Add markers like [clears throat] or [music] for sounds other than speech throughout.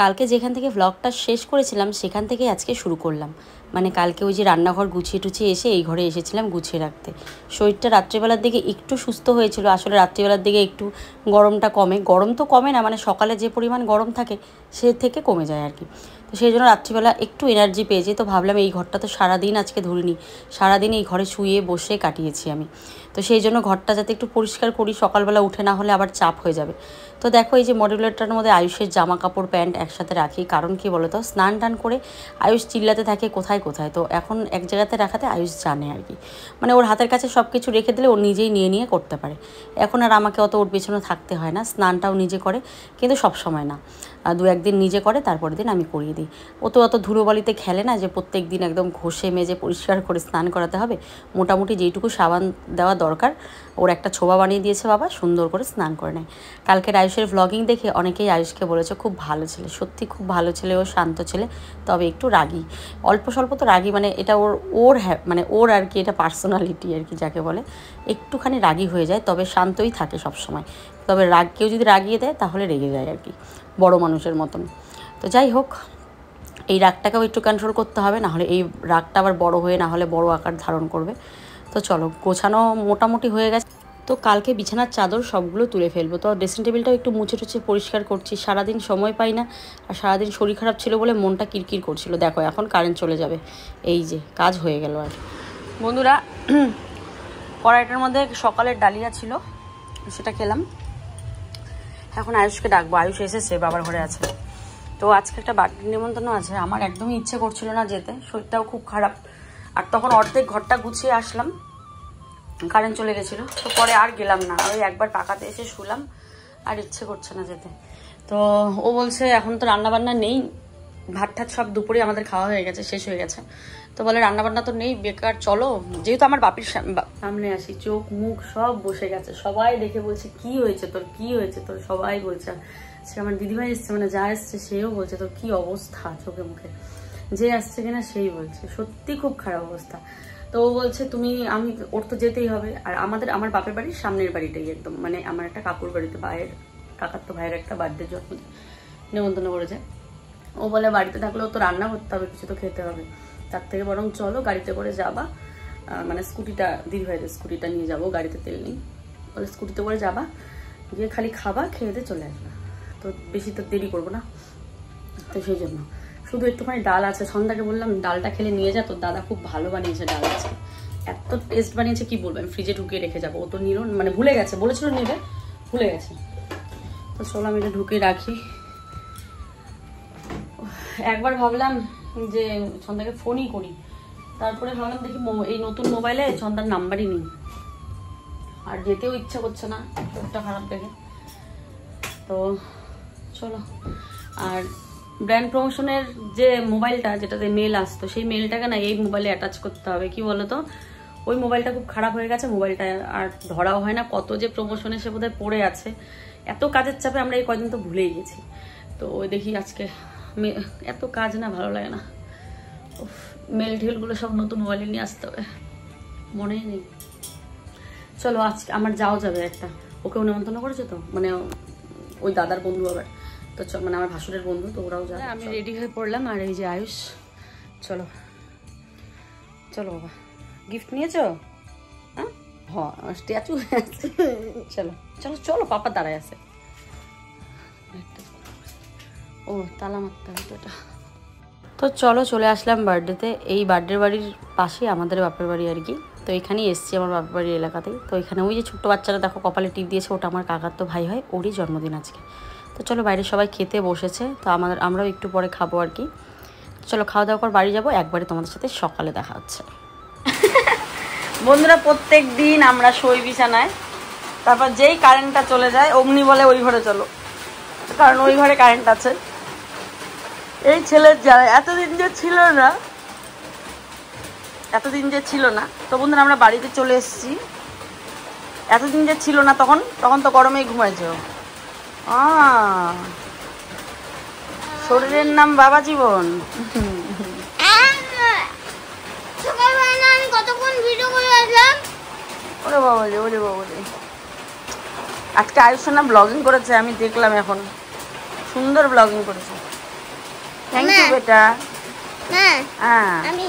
কালকে যেখান থেকে ভ্লগটা শেষ করেছিলাম সেখান থেকেই আজকে শুরু করলাম মানে কালকে ওই যে রান্নাঘর গুছিয়ে টুছিয়ে এসে এই ঘরে এসেছিলাম গুছিয়ে রাখতে শরীরটা রাত্রিবেলার দিকে একটু সুস্থ হয়েছিল আসলে রাত্রিবেলার দিকে একটু গরমটা কমে গরম তো কমে না মানে সকালে যে পরিমাণ গরম থাকে সে থেকে কমে যায় আর কি তো সেই জন্য রাত্রিবেলা একটু এনার্জি পেয়েছি তো ভাবলাম এই ঘরটা তো সারাদিন আজকে ধরিনি সারাদিন এই ঘরে শুয়ে বসে কাটিয়েছি আমি তো সেই জন্য ঘরটা যাতে একটু পরিষ্কার করি সকালবেলা উঠে না হলে আবার চাপ হয়ে যাবে তো দেখো এই যে মডিউলারটার মধ্যে আয়ুষের জামা কাপড় প্যান্ট একসাথে রাখি কারণ কি বলতো স্নান টান করে আয়ুষ চিল্লাতে থাকে কোথায় কোথায় তো এখন এক জায়গাতে রাখাতে আয়ুষ জানে আর কি মানে ওর হাতের কাছে সব কিছু রেখে দিলে ও নিজেই নিয়ে নিয়ে করতে পারে এখন আর আমাকে অত ওর পেছনে থাকতে হয় না স্নানটাও নিজে করে কিন্তু সব সময় না দু একদিন নিজে করে তারপরের দিন আমি করিয়ে দিই ও তো অত ধুলোবালিতে খেলে না যে প্রত্যেক দিন একদম ঘষে মেজে পরিষ্কার করে স্নান করাতে হবে মোটামুটি যেইটুকু সাবান দেওয়া দরকার ওর একটা ছোবা বানিয়ে দিয়েছে বাবা সুন্দর করে স্নান করে নেয় কালকের আয়ুষের ভ্লগিং দেখে অনেকেই আয়ুষকে বলেছে খুব ভালো ছেলে সত্যি খুব ভালো ছেলে ও শান্ত ছেলে তবে একটু রাগি অল্প স্বল্প তো রাগি মানে এটা ওর ওর মানে ওর আর কি এটা পার্সোনালিটি আর কি যাকে বলে একটুখানি রাগি হয়ে যায় তবে শান্তই থাকে সবসময় তবে রাগ কেউ যদি রাগিয়ে দেয় তাহলে রেগে যায় আর কি বড় মানুষের মতন তো যাই হোক এই রাগটাকেও একটু কন্ট্রোল করতে হবে না হলে এই রাগটা আবার বড় হয়ে না হলে বড় আকার ধারণ করবে তো চলো গোছানো মোটামুটি হয়ে গেছে তো কালকে বিছানার চাদর সবগুলো তুলে ফেলবো তো ড্রেসিং টেবিলটাও একটু মুছে টুছে পরিষ্কার করছি সারাদিন সময় পাই না আর সারাদিন শরীর খারাপ ছিল বলে মনটা কিরকির করছিল দেখো এখন কারেন্ট চলে যাবে এই যে কাজ হয়ে গেল আর বন্ধুরা [clears throat] কড়াইটার মধ্যে সকালের ডালিয়া ছিল সেটা খেলাম এখন আয়ুষকে ডাকবো আয়ুষ এসেছে বাবার ঘরে আছে তো আজকে একটা বাড়ির নিমন্ত্রণ আছে আমার একদমই ইচ্ছে করছিল না যেতে শরীরটাও খুব খারাপ আর তখন অর্ধেক ঘরটা গুছিয়ে আসলাম কারেন্ট চলে গেছিলো তো পরে আর গেলাম না ওই একবার পাকাতে এসে শুলাম আর ইচ্ছে করছে না যেতে তো ও বলছে এখন তো রান্নাবান্না নেই ভাত ঠাত সব দুপুরে আমাদের খাওয়া হয়ে গেছে শেষ হয়ে গেছে তো বলে রান্নাবান্না তো নেই বেকার চলো যেহেতু আমার বাপির সামনে আসি চোখ মুখ সব বসে গেছে সবাই দেখে বলছে কি হয়েছে তোর কি হয়েছে তোর সবাই বলছে সে আমার দিদিভাই এসছে মানে যা এসছে সেও বলছে তোর কি অবস্থা চোখে মুখে যে আসছে কিনা সেই বলছে সত্যি খুব খারাপ অবস্থা তো ও বলছে তুমি আমি ওর তো যেতেই হবে আর আমাদের আমার বাপের বাড়ির সামনের বাড়িটাই একদম মানে আমার একটা কাকুর বাড়িতে ভাইয়ের কাকার তো ভাইয়ের একটা বার্থডে জন্মদিন নেমন্তন্ন করেছে ও বলে বাড়িতে থাকলেও তো রান্না করতে হবে কিছু তো খেতে হবে তার থেকে বরং চলো গাড়িতে করে যাবা মানে স্কুটিটা দিদি ভাইদের স্কুটিটা নিয়ে যাবো গাড়িতে তেল নেই বলে স্কুটিতে করে যাবা গিয়ে খালি খাবা খেয়ে দিয়ে চলে আসবা তো বেশি তো দেরি করবো না তো সেই জন্য শুধু একটুখানি ডাল আছে সন্ধ্যাকে বললাম ডালটা খেলে নিয়ে যা তোর দাদা খুব ভালো বানিয়েছে ডাল আছে এত টেস্ট বানিয়েছে কি বলবো আমি ফ্রিজে ঢুকিয়ে রেখে যাবো ও তো নিল মানে ভুলে গেছে বলেছিল নেবে ভুলে গেছে তো চলো আমি এটা ঢুকিয়ে রাখি একবার ভাবলাম যে সন্ধ্যাকে ফোনই করি তারপরে ভাবলাম দেখি এই নতুন মোবাইলে সন্ধ্যার নাম্বারই নেই আর যেতেও ইচ্ছা করছে না খুবটা খারাপ দেখে তো চলো আর ব্র্যান্ড প্রমোশনের যে মোবাইলটা যেটাতে মেল আসতো সেই মেলটাকে না এই মোবাইলে অ্যাটাচ করতে হবে কি বলতো ওই মোবাইলটা খুব খারাপ হয়ে গেছে মোবাইলটা আর ধরাও হয় না কত যে প্রমোশনে সে বোধহয় পড়ে আছে এত কাজের চাপে আমরা এই কদিন তো ভুলেই গেছি তো ওই দেখি আজকে এত কাজ না ভালো লাগে না মেল ঢেলগুলো সব নতুন মোবাইলে নিয়ে আসতে হবে মনেই নেই চলো আজকে আমার যাও যাবে একটা ওকে নেমন্তন্ন করেছে তো মানে ওই দাদার বন্ধু আবার তো মানে আমার ভাসুরের বন্ধু তো ওরাও যাবে হ্যাঁ, আমি রেডি হয়ে পড়লাম আর এই যে আয়ুষ চলো চলো বাবা গিফট নিয়েছো হ্যাঁ স্ট্যাচু চলো চলো চলো পাপা দাঁড়ায় আছে ও তালা মারতে হবে তো চলো চলে আসলাম বার্থডেতে এই বার্থডের বাড়ির পাশে আমাদের বাপের বাড়ি আর কি তো এখানেই এসছি আমার বাপের বাড়ির এলাকাতেই তো এখানে ওই যে ছোট্ট বাচ্চারা দেখো কপালে টিপ দিয়েছে ওটা আমার কাকার তো ভাই হয় ওরই জন্মদিন আজকে তো চলো বাইরে সবাই খেতে বসেছে তো আমাদের আমরাও একটু পরে খাবো আর কি চলো খাওয়া দাওয়া করে বাড়ি যাবো একবারে তোমাদের সাথে সকালে দেখা হচ্ছে [laughs] বন্ধুরা প্রত্যেক দিন আমরা সই বিছানায় তারপর যেই কারেন্টটা চলে যায় অগ্নি বলে ওই ঘরে চলো কারণ ওই ঘরে কারেন্ট আছে এই ছেলের যারা এতদিন যে ছিল না এতদিন যে ছিল না তো বন্ধুরা আমরা বাড়িতে চলে এসেছি এতদিন যে ছিল না তখন তখন তো গরমেই ঘুমাইছে শরীরের নাম বাবা জীবন আমি ওরে বাবা রে ওরে বাবা রে আজকে আয়ুষনা ব্লগিং করেছে আমি দেখলাম এখন সুন্দর ব্লগিং করেছে থ্যাংক ইউ বেটা হ্যাঁ আমি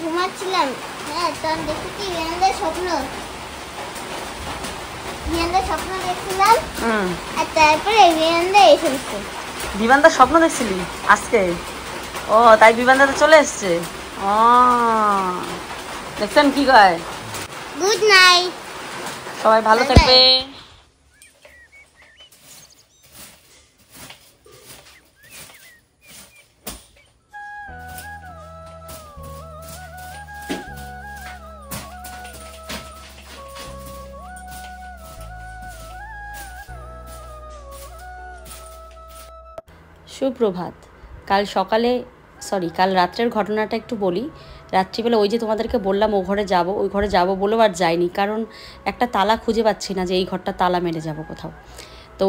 ঘুমাচ্ছিলাম হ্যাঁ তখন দেখেছি স্বপ্ন স্বপ্ন দেখছিলাম স্বপ্ন দেখছিলি আজকে ও তাই বিমানদা তো চলে এসছে ও দেখছেন কি কয় গুড নাইট সবাই ভালো থাকবে সুপ্রভাত কাল সকালে সরি কাল রাত্রের ঘটনাটা একটু বলি রাত্রিবেলা ওই যে তোমাদেরকে বললাম ও ঘরে যাব ওই ঘরে যাব বলেও আর যাইনি কারণ একটা তালা খুঁজে পাচ্ছি না যে এই ঘরটা তালা মেরে যাব কোথাও তো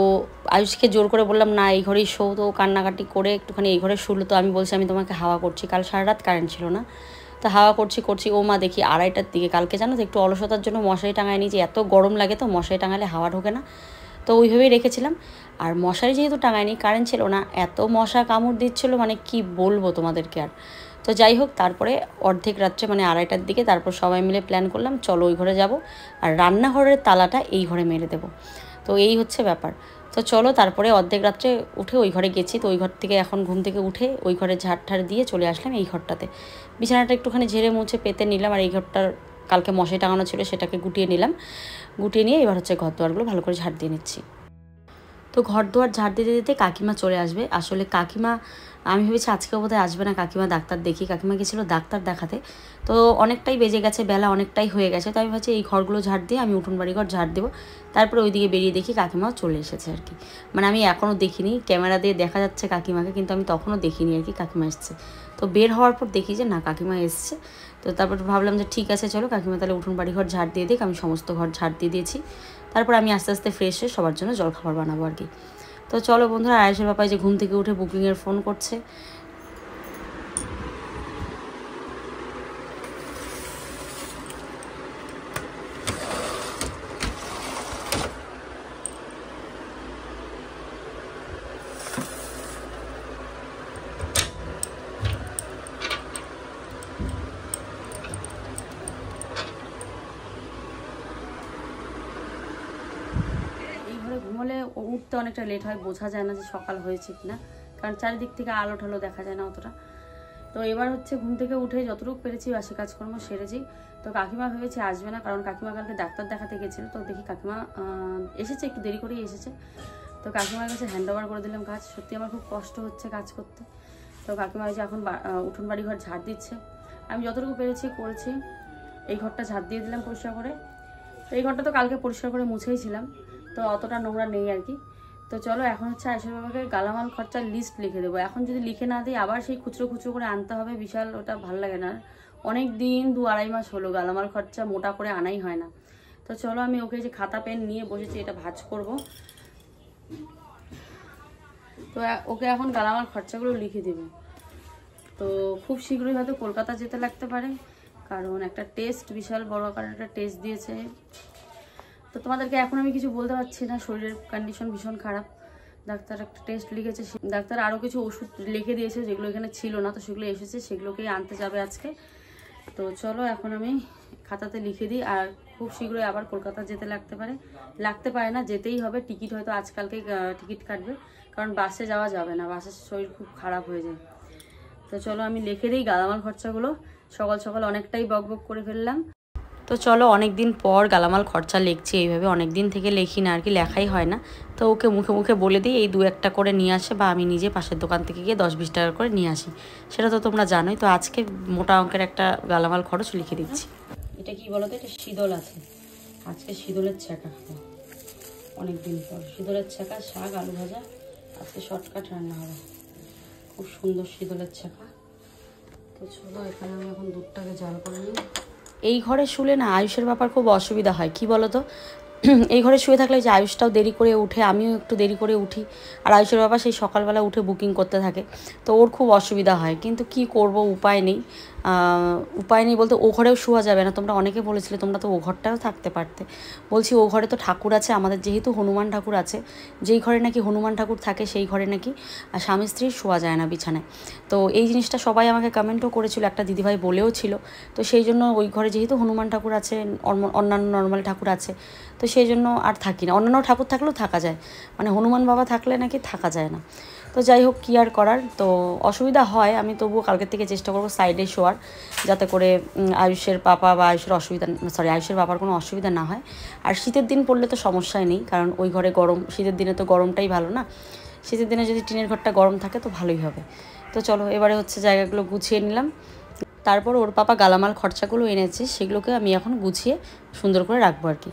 আয়ুষকে জোর করে বললাম না এই ঘরেই শো তো কান্নাকাটি করে একটুখানি এই ঘরে শুলো তো আমি বলছি আমি তোমাকে হাওয়া করছি কাল সারা রাত কারেন্ট ছিল না তো হাওয়া করছি করছি ও মা দেখি আড়াইটার দিকে কালকে জানো তো একটু অলসতার জন্য মশারি টাঙায় নিয়েছি এত গরম লাগে তো মশাই টাঙালে হাওয়া ঢোকে না তো ওইভাবেই রেখেছিলাম আর মশারি যেহেতু টাঙায়নি কারেন্ট ছিল না এত মশা কামড় দিচ্ছিলো মানে কি বলবো তোমাদেরকে আর তো যাই হোক তারপরে অর্ধেক রাত্রে মানে আড়াইটার দিকে তারপর সবাই মিলে প্ল্যান করলাম চলো ওই ঘরে যাব আর রান্নাঘরের তালাটা এই ঘরে মেরে দেবো তো এই হচ্ছে ব্যাপার তো চলো তারপরে অর্ধেক রাত্রে উঠে ওই ঘরে গেছি তো ওই ঘর থেকে এখন ঘুম থেকে উঠে ওই ঘরে ঝাড় ঠাড় দিয়ে চলে আসলাম এই ঘরটাতে বিছানাটা একটুখানি ঝেড়ে মুছে পেতে নিলাম আর এই ঘরটার কালকে মশাই টাঙানো ছিল সেটাকে গুটিয়ে নিলাম গুটিয়ে নিয়ে এবার হচ্ছে ঘর দোয়ারগুলো ভালো করে ঝাড় দিয়ে নিচ্ছি তো ঘর দোয়ার ঝাড় দিতে দিতে কাকিমা চলে আসবে আসলে কাকিমা আমি ভেবেছি আজকেও বোধহয় আসবে না কাকিমা ডাক্তার দেখি কাকিমা গেছিল ডাক্তার দেখাতে তো অনেকটাই বেজে গেছে বেলা অনেকটাই হয়ে গেছে তো আমি ভাবছি এই ঘরগুলো ঝাড় দিয়ে আমি উঠোন বাড়ি ঘর ঝাড় দেবো তারপরে ওইদিকে বেরিয়ে দেখি কাকিমাও চলে এসেছে আর কি মানে আমি এখনও দেখিনি ক্যামেরা দিয়ে দেখা যাচ্ছে কাকিমাকে কিন্তু আমি তখনও দেখিনি আর কি কাকিমা এসছে তো বের হওয়ার পর দেখি যে না কাকিমা এসছে তো তারপর ভাবলাম যে ঠিক আছে চলো কাকিমা তাহলে উঠুন বাড়িঘর ঝাড় দিয়ে দিক আমি সমস্ত ঘর ঝাড় দিয়ে দিয়েছি তারপর আমি আস্তে আস্তে ফ্রেশ হয়ে সবার জন্য জলখাবার বানাবো আর কি তো চলো বন্ধুরা আয়েসের বাপায় যে ঘুম থেকে উঠে বুকিংয়ের ফোন করছে উঠতে অনেকটা লেট হয় বোঝা যায় না যে সকাল হয়েছে কিনা কারণ চারিদিক থেকে আলো ঠালো দেখা যায় না অতটা তো এবার হচ্ছে ঘুম থেকে উঠে যতটুকু পেরেছি বাসি কাজকর্ম সেরেছি তো কাকিমা ভেবেছি আসবে না কারণ কাকিমা কালকে ডাক্তার দেখাতে গেছিল তো দেখি কাকিমা এসেছে একটু দেরি করেই এসেছে তো কাকিমার কাছে হ্যান্ড ওভার করে দিলাম কাজ সত্যি আমার খুব কষ্ট হচ্ছে কাজ করতে তো কাকিমা যে এখন উঠোন বাড়ি ঘর ঝাড় দিচ্ছে আমি যতটুকু পেরেছি করেছি এই ঘরটা ঝাড় দিয়ে দিলাম পরিষ্কার করে তো এই ঘরটা তো কালকে পরিষ্কার করে মুছেই ছিলাম তো অতটা নোংরা নেই আর কি তো চলো এখন হচ্ছে আয়সার বাবাকে গালামাল খরচার লিস্ট লিখে দেবো এখন যদি লিখে না দিই আবার সেই খুচরো খুচরো করে আনতে হবে বিশাল ওটা ভালো লাগে না অনেক দিন দু আড়াই মাস হলো গালামাল খরচা মোটা করে আনাই হয় না তো চলো আমি ওকে যে খাতা পেন নিয়ে বসেছি এটা ভাজ করব তো ওকে এখন গালামাল খরচাগুলো লিখে দেব তো খুব শীঘ্রই হয়তো কলকাতা যেতে লাগতে পারে কারণ একটা টেস্ট বিশাল বড় আকার একটা টেস্ট দিয়েছে তো তোমাদেরকে এখন আমি কিছু বলতে পারছি না শরীরের কন্ডিশন ভীষণ খারাপ ডাক্তার একটা টেস্ট লিখেছে ডাক্তার আরও কিছু ওষুধ লিখে দিয়েছে যেগুলো এখানে ছিল না তো সেগুলো এসেছে সেগুলোকেই আনতে যাবে আজকে তো চলো এখন আমি খাতাতে লিখে দিই আর খুব শীঘ্রই আবার কলকাতা যেতে লাগতে পারে লাগতে পারে না যেতেই হবে টিকিট হয়তো আজকালকে টিকিট কাটবে কারণ বাসে যাওয়া যাবে না বাসের শরীর খুব খারাপ হয়ে যায় তো চলো আমি লিখে দিই গাদামাল খরচাগুলো সকাল সকাল অনেকটাই বকবক করে ফেললাম তো চলো অনেক দিন পর গালামাল খরচা লেখছি এইভাবে অনেক দিন থেকে লেখি না আর কি লেখাই হয় না তো ওকে মুখে মুখে বলে দিই এই দু একটা করে নিয়ে আসে বা আমি নিজে পাশের দোকান থেকে গিয়ে দশ বিশ টাকা করে নিয়ে আসি সেটা তো তোমরা জানোই তো আজকে মোটা অঙ্কের একটা গালামাল খরচ লিখে দিচ্ছি এটা কি বলো তো এটা শীতল আছে আজকে শীতলের ছ্যাঁকা অনেক দিন পর শীতলের ছ্যাঁকা শাক আলু ভাজা আজকে শর্টকাট রান্না হবে খুব সুন্দর শীতলের ছ্যাঁকা তো চলো এখানে আমি এখন দুধটাকে জাল করে নিই এই ঘরে শুলে না আয়ুষের ব্যাপার খুব অসুবিধা হয় কি বলতো এই ঘরে শুয়ে থাকলে যে আয়ুষটাও দেরি করে উঠে আমিও একটু দেরি করে উঠি আর আয়ুষের বাবা সেই সকালবেলা উঠে বুকিং করতে থাকে তো ওর খুব অসুবিধা হয় কিন্তু কি করব উপায় নেই উপায় নেই বলতে ও ঘরেও শোয়া যাবে না তোমরা অনেকে বলেছিলে তোমরা তো ও ঘরটাও থাকতে পারতে বলছি ও ঘরে তো ঠাকুর আছে আমাদের যেহেতু হনুমান ঠাকুর আছে যেই ঘরে নাকি হনুমান ঠাকুর থাকে সেই ঘরে নাকি স্বামী স্ত্রী শোয়া যায় না বিছানায় তো এই জিনিসটা সবাই আমাকে কমেন্টও করেছিল একটা দিদিভাই বলেও ছিল তো সেই জন্য ওই ঘরে যেহেতু হনুমান ঠাকুর আছে অন্যান্য নর্মাল ঠাকুর আছে তো সেই জন্য আর থাকি না অন্যান্য ঠাকুর থাকলেও থাকা যায় মানে হনুমান বাবা থাকলে নাকি থাকা যায় না তো যাই হোক কী আর করার তো অসুবিধা হয় আমি তবুও কালকের থেকে চেষ্টা করবো সাইডে শোয়ার যাতে করে আয়ুষের পাপা বা আয়ুষের অসুবিধা সরি আয়ুষের পাপার কোনো অসুবিধা না হয় আর শীতের দিন পড়লে তো সমস্যাই নেই কারণ ওই ঘরে গরম শীতের দিনে তো গরমটাই ভালো না শীতের দিনে যদি টিনের ঘরটা গরম থাকে তো ভালোই হবে তো চলো এবারে হচ্ছে জায়গাগুলো গুছিয়ে নিলাম তারপর ওর পাপা গালামাল খরচাগুলো এনেছে সেগুলোকে আমি এখন গুছিয়ে সুন্দর করে রাখবো আর কি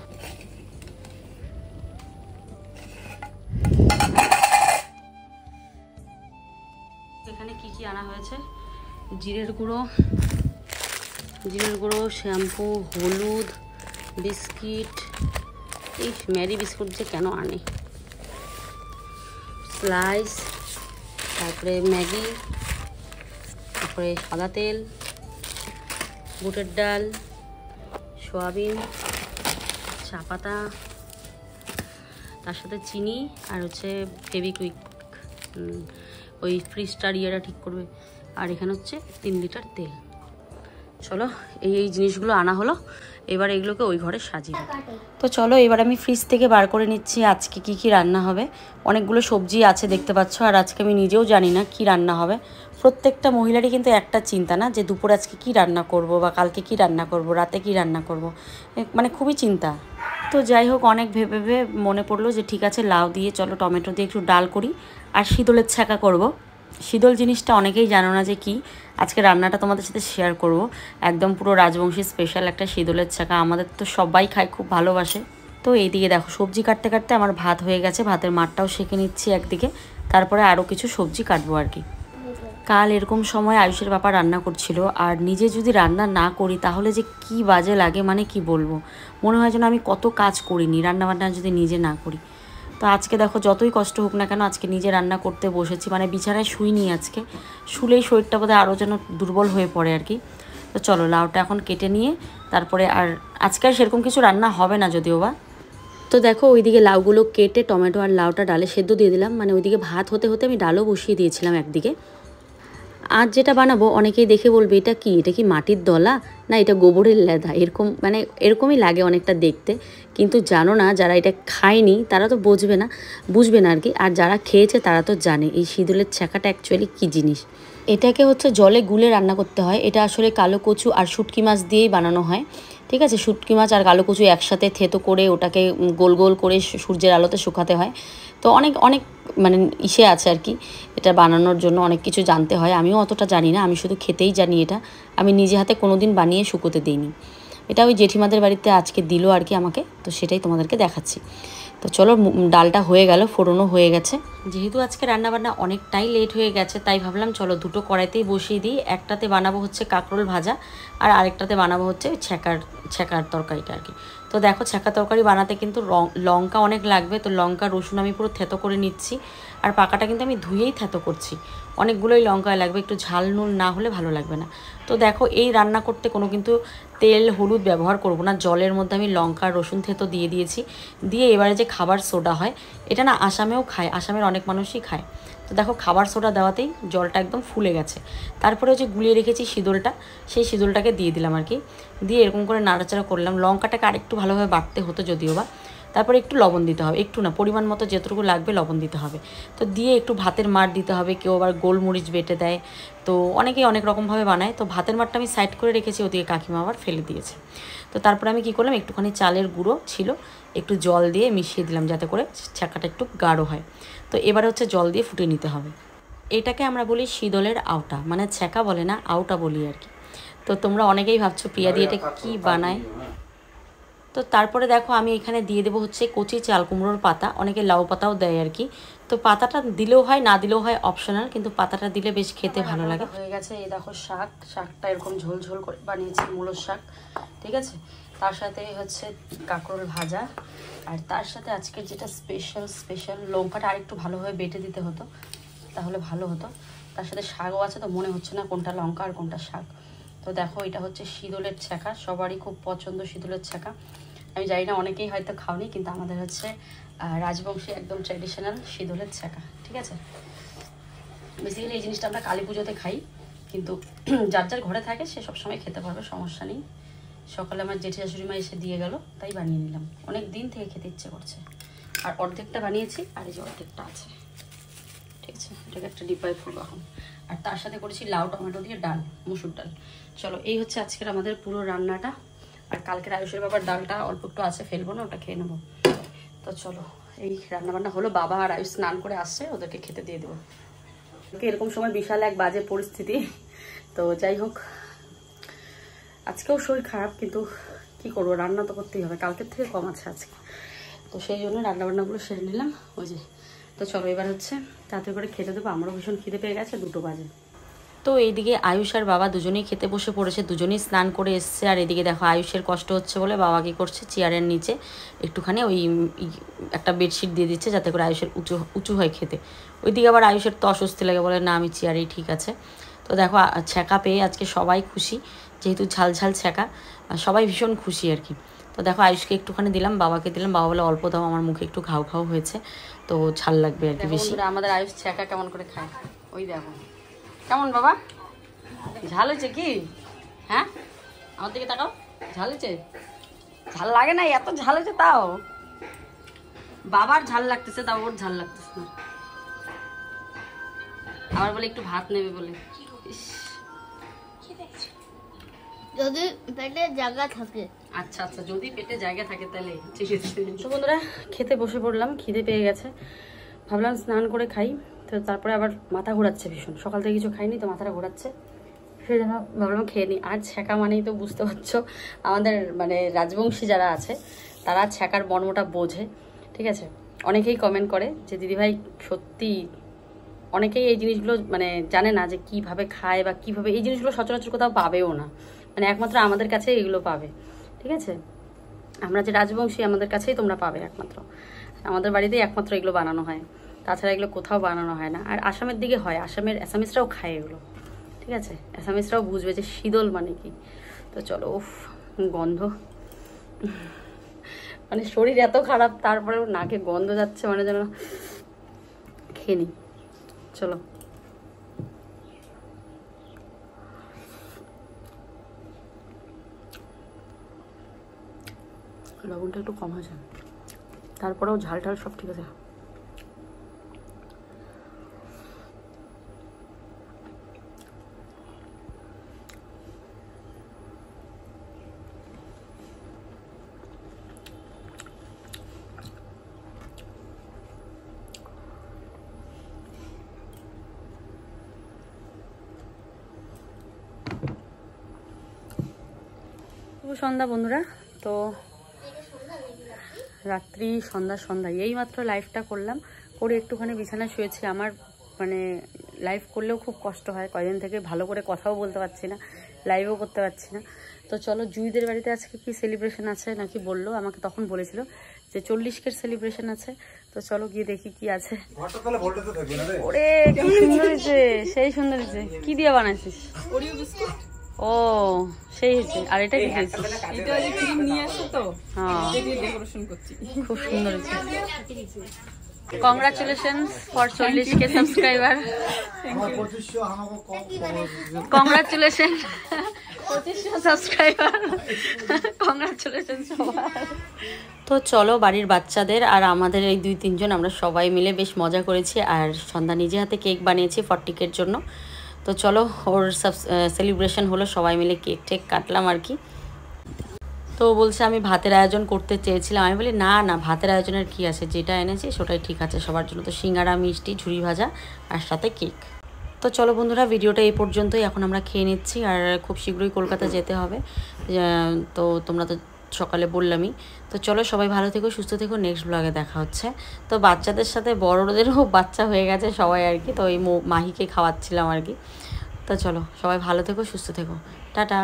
জিরের গুঁড়ো জিরের গুঁড়ো শ্যাম্পু হলুদ বিস্কিট এই ম্যারি বিস্কুট যে কেন আনে স্লাইস তারপরে ম্যাগি তারপরে সাদা তেল বুটের ডাল সয়াবিন চা পাতা তার সাথে চিনি আর হচ্ছে ফেবিকুইক ওই ফ্রিজটার ইয়েটা ঠিক করবে আর এখানে হচ্ছে তিন লিটার তেল চলো এই এই জিনিসগুলো আনা হলো এবার এগুলোকে ওই ঘরে সাজিয়ে তো চলো এবার আমি ফ্রিজ থেকে বার করে নিচ্ছি আজকে কি কি রান্না হবে অনেকগুলো সবজি আছে দেখতে পাচ্ছ আর আজকে আমি নিজেও জানি না কি রান্না হবে প্রত্যেকটা মহিলারই কিন্তু একটা চিন্তা না যে দুপুর আজকে কি রান্না করব বা কালকে কি রান্না করব রাতে কি রান্না করব মানে খুবই চিন্তা তো যাই হোক অনেক ভেবে ভেবে মনে পড়লো যে ঠিক আছে লাউ দিয়ে চলো টমেটো দিয়ে একটু ডাল করি আর শীতলের ছ্যাঁকা করবো শীতল জিনিসটা অনেকেই জানো না যে কি আজকে রান্নাটা তোমাদের সাথে শেয়ার করব একদম পুরো রাজবংশী স্পেশাল একটা শীতলের ছাঁকা আমাদের তো সবাই খায় খুব ভালোবাসে তো এইদিকে দেখো সবজি কাটতে কাটতে আমার ভাত হয়ে গেছে ভাতের মাঠটাও সেঁকে নিচ্ছি একদিকে তারপরে আরও কিছু সবজি কাটবো আর কি কাল এরকম সময় আয়ুষের বাবা রান্না করছিল আর নিজে যদি রান্না না করি তাহলে যে কি বাজে লাগে মানে কি বলবো মনে হয় যেন আমি কত কাজ করিনি রান্নাবান্না যদি নিজে না করি তো আজকে দেখো যতই কষ্ট হোক না কেন আজকে নিজে রান্না করতে বসেছি মানে বিছানায় শুইনি আজকে শুলেই শরীরটা বোধহয় আরও যেন দুর্বল হয়ে পড়ে আর কি তো চলো লাউটা এখন কেটে নিয়ে তারপরে আর আজকে আর সেরকম কিছু রান্না হবে না যদিও বা তো দেখো ওইদিকে লাউগুলো কেটে টমেটো আর লাউটা ডালে সেদ্ধ দিয়ে দিলাম মানে ওইদিকে ভাত হতে হতে আমি ডালও বসিয়ে দিয়েছিলাম একদিকে আজ যেটা বানাবো অনেকেই দেখে বলবে এটা কি এটা কি মাটির দলা না এটা গোবরের লেদা এরকম মানে এরকমই লাগে অনেকটা দেখতে কিন্তু জানো না যারা এটা খায়নি তারা তো বুঝবে না বুঝবে না আর কি আর যারা খেয়েছে তারা তো জানে এই সিঁদুলের ছ্যাঁকাটা অ্যাকচুয়ালি কী জিনিস এটাকে হচ্ছে জলে গুলে রান্না করতে হয় এটা আসলে কালো কচু আর শুটকি মাছ দিয়েই বানানো হয় ঠিক আছে শুটকি মাছ আর কালো কচু একসাথে থেতো করে ওটাকে গোল গোল করে সূর্যের আলোতে শুকাতে হয় তো অনেক অনেক মানে ইসে আছে আর কি এটা বানানোর জন্য অনেক কিছু জানতে হয় আমিও অতটা জানি না আমি শুধু খেতেই জানি এটা আমি নিজে হাতে কোনো দিন বানিয়ে শুকোতে দিইনি এটা ওই জেঠিমাদের বাড়িতে আজকে দিল আর কি আমাকে তো সেটাই তোমাদেরকে দেখাচ্ছি তো চলো ডালটা হয়ে গেল ফোড়নও হয়ে গেছে যেহেতু আজকে রান্নাবান্না অনেকটাই লেট হয়ে গেছে তাই ভাবলাম চলো দুটো কড়াইতেই বসিয়ে দিই একটাতে বানাবো হচ্ছে কাঁকরোল ভাজা আর আরেকটাতে বানাবো হচ্ছে ছ্যাঁকার ছ্যাঁকার তরকারিটা আর কি তো দেখো ছেঁকা তরকারি বানাতে কিন্তু লঙ্কা অনেক লাগবে তো লঙ্কা রসুন আমি পুরো থেতো করে নিচ্ছি আর পাকাটা কিন্তু আমি ধুয়েই থেতো করছি অনেকগুলোই লঙ্কা লাগবে একটু ঝাল নুন না হলে ভালো লাগবে না তো দেখো এই রান্না করতে কোনো কিন্তু তেল হলুদ ব্যবহার করব না জলের মধ্যে আমি লঙ্কা রসুন থেতো দিয়ে দিয়েছি দিয়ে এবারে যে খাবার সোডা হয় এটা না আসামেও খায় আসামের অনেক মানুষই খায় তো দেখো খাবার সোডা দেওয়াতেই জলটা একদম ফুলে গেছে তারপরে যে গুলিয়ে রেখেছি সিঁদলটা সেই সিঁদলটাকে দিয়ে দিলাম আর কি দিয়ে এরকম করে নাড়াচাড়া করলাম লঙ্কাটাকে আরেকটু ভালোভাবে বাড়তে হতো যদিও বা তারপর একটু লবণ দিতে হবে একটু না পরিমাণ মতো যেতটুকু লাগবে লবণ দিতে হবে তো দিয়ে একটু ভাতের মার দিতে হবে কেউ আবার গোলমরিচ বেটে দেয় তো অনেকেই অনেক রকমভাবে বানায় তো ভাতের মারটা আমি সাইড করে রেখেছি ওদিকে কাকিমা আবার ফেলে দিয়েছে তো তারপরে আমি কি করলাম একটুখানি চালের গুঁড়ো ছিল একটু জল দিয়ে মিশিয়ে দিলাম যাতে করে ছাকাটা একটু গাঢ় হয় তো এবারে হচ্ছে জল দিয়ে ফুটিয়ে নিতে হবে এটাকে আমরা বলি শীতলের আউটা মানে ছ্যাঁকা বলে না আউটা বলি আর কি তো তোমরা অনেকেই ভাবছো প্রিয়া দিয়ে এটা কী বানায় তো তারপরে দেখো আমি এখানে দিয়ে দেবো হচ্ছে কচি চাল কুমড়োর পাতা অনেকে লাউ পাতাও দেয় আর কি তো পাতাটা দিলেও হয় না দিলেও হয় অপশনাল কিন্তু পাতাটা দিলে বেশ খেতে ভালো লাগে হয়ে গেছে এই দেখো শাক শাকটা এরকম ঝোল ঝোল করে বানিয়েছি মূলোর শাক ঠিক আছে তার সাথে হচ্ছে কাঁকরোল ভাজা আর তার সাথে আজকের যেটা স্পেশাল স্পেশাল লঙ্কাটা আরেকটু ভালোভাবে বেটে দিতে হতো তাহলে ভালো হতো তার সাথে শাকও আছে তো মনে হচ্ছে না কোনটা লঙ্কা আর কোনটা শাক তো দেখো এটা হচ্ছে সিঁদুলের ছ্যাঁকা সবারই খুব পছন্দ সিঁদুলের ছ্যাঁকা আমি জানি না অনেকেই হয়তো খাওনি কিন্তু আমাদের হচ্ছে রাজবংশী একদম ট্র্যাডিশনাল সিঁদুরের ছ্যাঁকা ঠিক আছে বেসিক্যালি এই জিনিসটা আমরা কালী পুজোতে খাই কিন্তু [clears throat] যার যার ঘরে থাকে সে সবসময় খেতে পারবে সমস্যা নেই সকালে আমার জেঠি শাশুড়িমা এসে দিয়ে গেল তাই বানিয়ে নিলাম অনেক দিন থেকে খেতে ইচ্ছে করছে আর অর্ধেকটা বানিয়েছি আর এই যে অর্ধেকটা আছে ঠিক আছে এটাকে একটা ডিব্বায় ফুল এখন আর তার সাথে করেছি লাউ টমেটো দিয়ে ডাল মুসুর ডাল চলো এই হচ্ছে আজকের আমাদের পুরো রান্নাটা আর কালকের আয়ুষের বাবার ডালটা অল্প একটু আছে ফেলবো না ওটা খেয়ে নেবো তো চলো এই রান্নাবান্না হলো বাবা আর আয়ুষ স্নান করে আসছে ওদেরকে খেতে দিয়ে দেবো এরকম সময় বিশাল এক বাজে পরিস্থিতি তো যাই হোক আজকেও শরীর খারাপ কিন্তু কি করবো রান্না তো করতেই হবে কালকের থেকে কম আছে আজকে তো সেই জন্য রান্নাবান্নাগুলো সেরে নিলাম ওই যে তো চলো এবার হচ্ছে তাড়াতাড়ি করে খেতে দেবো আমারও ভীষণ খিদে পেয়ে গেছে দুটো বাজে তো এইদিকে আয়ুষ আর বাবা দুজনেই খেতে বসে পড়েছে দুজনেই স্নান করে এসছে আর এদিকে দেখো আয়ুষের কষ্ট হচ্ছে বলে বাবা কী করছে চেয়ারের নিচে একটুখানি ওই একটা বেডশিট দিয়ে দিচ্ছে যাতে করে আয়ুষের উঁচু উঁচু হয় খেতে ওইদিকে আবার আয়ুষের তো অস্বস্তি লাগে বলে না আমি চেয়ারেই ঠিক আছে তো দেখো ছ্যাঁকা পেয়ে আজকে সবাই খুশি যেহেতু ঝাল ঝাল ছ্যাঁকা সবাই ভীষণ খুশি আর কি তো দেখো আয়ুষকে একটুখানি দিলাম বাবাকে দিলাম বাবা বলে অল্প দাও আমার মুখে একটু ঘাউ ঘাউ হয়েছে তো ছাল লাগবে আর কি বেশি আমাদের আয়ুষ ছ্যাঁকা কেমন করে খায় ওই দেখো কেমন বাবা ঝাল হয়েছে কি হ্যাঁ আমার দিকে তাকাও ঝাল হয়েছে ঝাল লাগে না এত ঝাল হয়েছে তাও বাবার ঝাল লাগতেছে তাও ওর ঝাল লাগতেছে না আবার বলে একটু ভাত নেবে বলে ইস যদি পেটে জায়গা থাকে আচ্ছা আচ্ছা যদি পেটে জায়গা থাকে তাহলে ঠিক আছে বন্ধুরা খেতে বসে পড়লাম খিদে পেয়ে গেছে ভাবলাম স্নান করে খাই তো তারপরে আবার মাথা ঘোরাচ্ছে ভীষণ সকাল থেকে কিছু খাইনি তো মাথাটা ঘোরাচ্ছে ফিরে ভাবলাম খেয়ে নিই আর ছ্যাঁকা মানেই তো বুঝতে পারছো আমাদের মানে রাজবংশী যারা আছে তারা ছ্যাঁকার বর্মটা বোঝে ঠিক আছে অনেকেই কমেন্ট করে যে দিদিভাই সত্যি অনেকেই এই জিনিসগুলো মানে জানে না যে কিভাবে খায় বা কিভাবে এই জিনিসগুলো সচরাচর কোথাও পাবেও না মানে একমাত্র আমাদের কাছে এগুলো পাবে ঠিক আছে আমরা যে রাজবংশী আমাদের কাছেই তোমরা পাবে একমাত্র আমাদের বাড়িতেই একমাত্র এগুলো বানানো হয় তাছাড়া এগুলো কোথাও বানানো হয় না আর আসামের দিকে হয় আসামের অ্যাসামিসরাও খায় এগুলো ঠিক আছে অ্যাসামিসরাও বুঝবে যে শীতল মানে কি তো চলো উফ গন্ধ মানে শরীর এত খারাপ তারপরেও নাকে গন্ধ যাচ্ছে মানে যেন খেয়ে নিই চলো লবণটা একটু কম হয়েছে তারপরেও ঝাল ঝাল সব ঠিক আছে সন্ধ্যা বন্ধুরা তো রাত্রি সন্ধ্যা সন্ধ্যায় এই মাত্র লাইভটা করলাম করে একটুখানি বিছানা শুয়েছি আমার মানে লাইভ করলেও খুব কষ্ট হয় কয়দিন থেকে ভালো করে কথাও বলতে পারছি না লাইভও করতে পারছি না তো চলো জুইদের বাড়িতে আজকে কি সেলিব্রেশন আছে নাকি বললো আমাকে তখন বলেছিল যে চল্লিশকের সেলিব্রেশন আছে তো চলো গিয়ে দেখি কি আছে সুন্দর হয়েছে সেই সুন্দর কি দিয়ে বানাইছিস ও সেই আর এটা কি তো হ্যাঁ খুব সুন্দর ফর চল্লিশ কে সাবস্ক্রাইবার সাবস্ক্রাইবার তো চলো বাড়ির বাচ্চাদের আর আমাদের এই দুই তিনজন আমরা সবাই মিলে বেশ মজা করেছি আর সন্ধ্যা নিজে হাতে কেক বানিয়েছি ফর্টিকের জন্য তো চলো ওর সব সেলিব্রেশন হলো সবাই মিলে কেক টেক কাটলাম আর কি তো বলছে আমি ভাতের আয়োজন করতে চেয়েছিলাম আমি বলি না না ভাতের আয়োজনের কি আছে যেটা এনেছি সেটাই ঠিক আছে সবার জন্য তো সিঙ্গারা মিষ্টি ঝুড়ি ভাজা আর সাথে কেক তো চলো বন্ধুরা ভিডিওটা এই পর্যন্তই এখন আমরা খেয়ে নিচ্ছি আর খুব শীঘ্রই কলকাতা যেতে হবে তো তোমরা তো সকালে বললামই তো চলো সবাই ভালো থেকো সুস্থ থেকো নেক্সট ব্লগে দেখা হচ্ছে তো বাচ্চাদের সাথে বড়োদেরও [laughs] বাচ্চা হয়ে গেছে সবাই আর কি তো এই মাহিকে খাওয়াচ্ছিলাম আর কি তো চলো সবাই ভালো থেকো সুস্থ থেকো টাটা